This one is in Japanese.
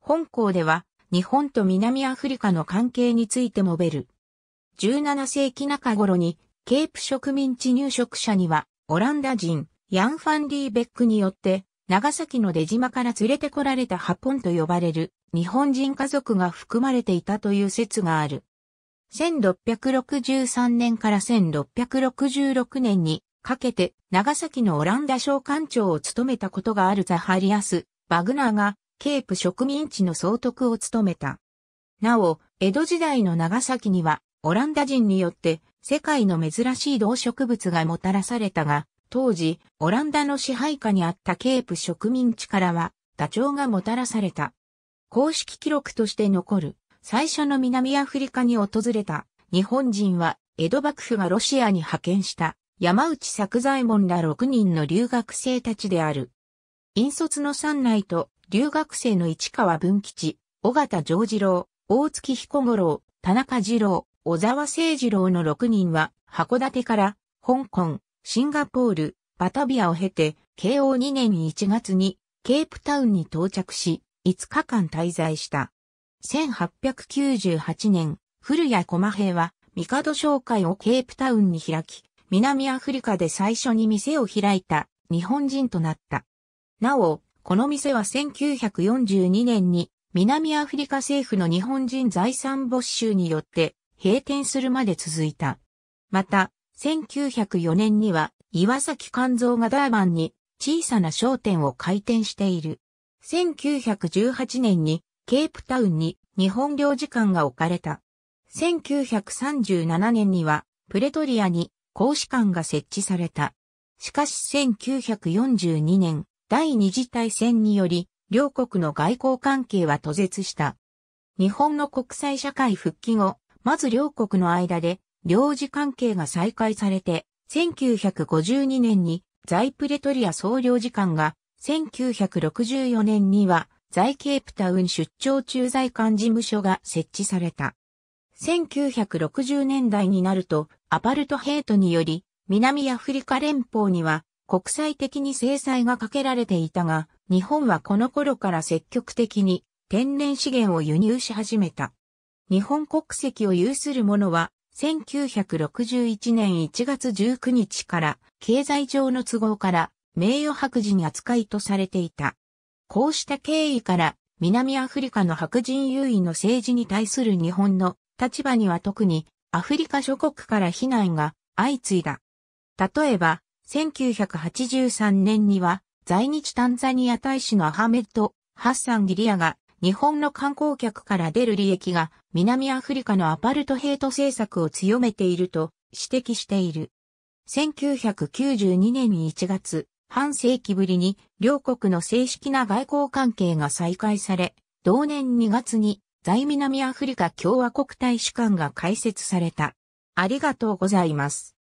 本校では、日本と南アフリカの関係について述べる。17世紀中頃に、ケープ植民地入植者には、オランダ人、ヤン・ファン・リーベックによって、長崎の出島から連れてこられたハポンと呼ばれる日本人家族が含まれていたという説がある。1663年から1666年にかけて長崎のオランダ商館長を務めたことがあるザハリアス・バグナーがケープ植民地の総督を務めた。なお、江戸時代の長崎には、オランダ人によって世界の珍しい動植物がもたらされたが、当時、オランダの支配下にあったケープ植民地からは、ダチョウがもたらされた。公式記録として残る、最初の南アフリカに訪れた日本人は、江戸幕府がロシアに派遣した山内作左衛門ら6人の留学生たちである。引率の三内と留学生の市川文吉、尾形丈次郎、大月彦五郎、田中次郎、小沢誠次郎の6人は、函館から、香港、シンガポール、バタビアを経て、慶応2年1月に、ケープタウンに到着し、5日間滞在した。1898年、古谷駒平は、帝商会をケープタウンに開き、南アフリカで最初に店を開いた日本人となった。なお、この店は1942年に南アフリカ政府の日本人財産没収によって閉店するまで続いた。また、1904年には岩崎勘蔵がダーバンに小さな商店を開店している。1918年にケープタウンに日本領事館が置かれた。1937年にはプレトリアに公使館が設置された。しかし1942年、第二次大戦により、両国の外交関係は途絶した。日本の国際社会復帰後、まず両国の間で、領事関係が再開されて、1952年に在プレトリア総領事館が、1964年には在ケープタウン出張駐在館事務所が設置された。1960年代になると、アパルトヘイトにより、南アフリカ連邦には国際的に制裁がかけられていたが、日本はこの頃から積極的に天然資源を輸入し始めた。日本国籍を有する者は、1961年1月19日から経済上の都合から名誉白人扱いとされていた。こうした経緯から南アフリカの白人優位の政治に対する日本の立場には特にアフリカ諸国から非難が相次いだ。例えば1983年には在日タンザニア大使のアハメッド・ハッサン・ギリアが日本の観光客から出る利益が南アフリカのアパルトヘイト政策を強めていると指摘している。1992年1月、半世紀ぶりに両国の正式な外交関係が再開され、同年2月に在南アフリカ共和国大使館が開設された。ありがとうございます。